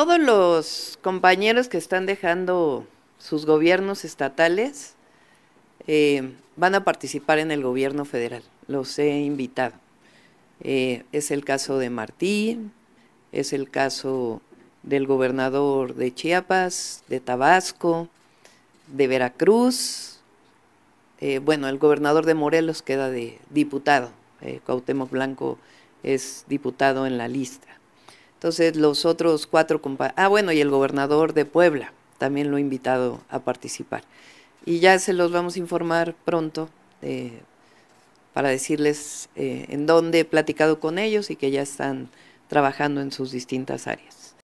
todos los compañeros que están dejando sus gobiernos estatales eh, van a participar en el gobierno federal. Los he invitado. Eh, es el caso de Martín, es el caso del gobernador de Chiapas, de Tabasco, de Veracruz. Eh, bueno, el gobernador de Morelos queda de diputado. Cuauhtémoc Blanco es diputado en la lista. Entonces los otros cuatro Ah, bueno, y el gobernador de Puebla también lo he invitado a participar. Y ya se los vamos a informar pronto eh, para decirles eh, en dónde he platicado con ellos y que ya están trabajando en sus distintas áreas.